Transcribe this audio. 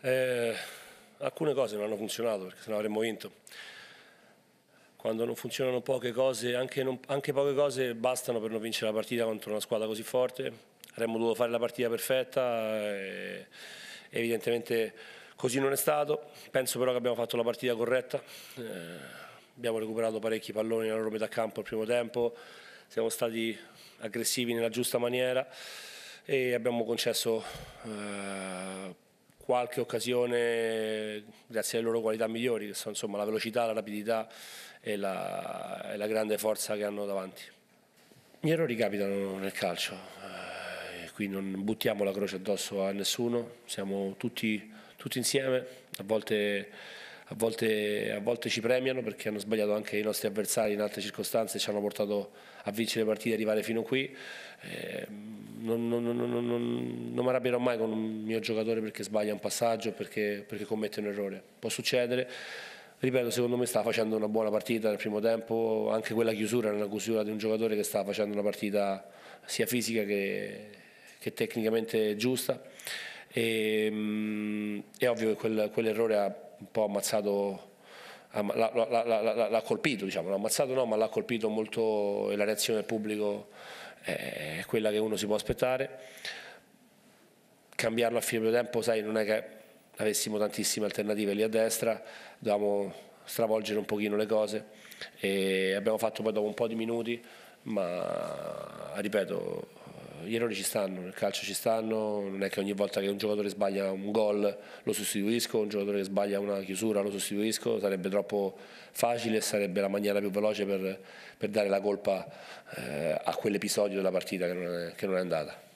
Eh, alcune cose non hanno funzionato perché sennò avremmo vinto. Quando non funzionano poche cose, anche, non, anche poche cose bastano per non vincere la partita contro una squadra così forte. Avremmo dovuto fare la partita perfetta, e, eh, evidentemente così non è stato. Penso però che abbiamo fatto la partita corretta. Eh, abbiamo recuperato parecchi palloni nella loro metà campo al primo tempo, siamo stati aggressivi nella giusta maniera e abbiamo concesso. Eh, qualche occasione grazie alle loro qualità migliori, che sono insomma, la velocità, la rapidità e la, e la, grande forza che hanno davanti. Gli errori capitano nel calcio, eh, qui non buttiamo la croce addosso a nessuno, siamo tutti, tutti insieme, a volte a volte, a volte, ci premiano perché hanno sbagliato anche i nostri avversari in altre circostanze, e ci hanno portato a vincere le partite e arrivare fino qui. Eh, non, non, non, non mi arrabbierò mai con un mio giocatore perché sbaglia un passaggio, perché, perché commette un errore. Può succedere ripeto, secondo me sta facendo una buona partita nel primo tempo, anche quella chiusura era una chiusura di un giocatore che sta facendo una partita sia fisica che, che tecnicamente giusta. E, ehm, è ovvio che quel, quell'errore ha un po' ammazzato l'ha, colpito, diciamo, l'ha ammazzato no, ma l'ha colpito molto e la reazione del pubblico è quella che uno si può aspettare. Cambiarlo a fine primo tempo, sai, non è che avessimo tantissime alternative lì a destra, dovevamo stravolgere un pochino le cose e abbiamo fatto poi dopo un po' di minuti, ma ripeto, gli errori ci stanno, nel calcio ci stanno, non è che ogni volta che un giocatore sbaglia un gol lo sostituisco, un giocatore che sbaglia una chiusura lo sostituisco, sarebbe troppo facile e sarebbe la maniera più veloce per, per dare la colpa eh, a quell'episodio della partita che non è, che non è andata.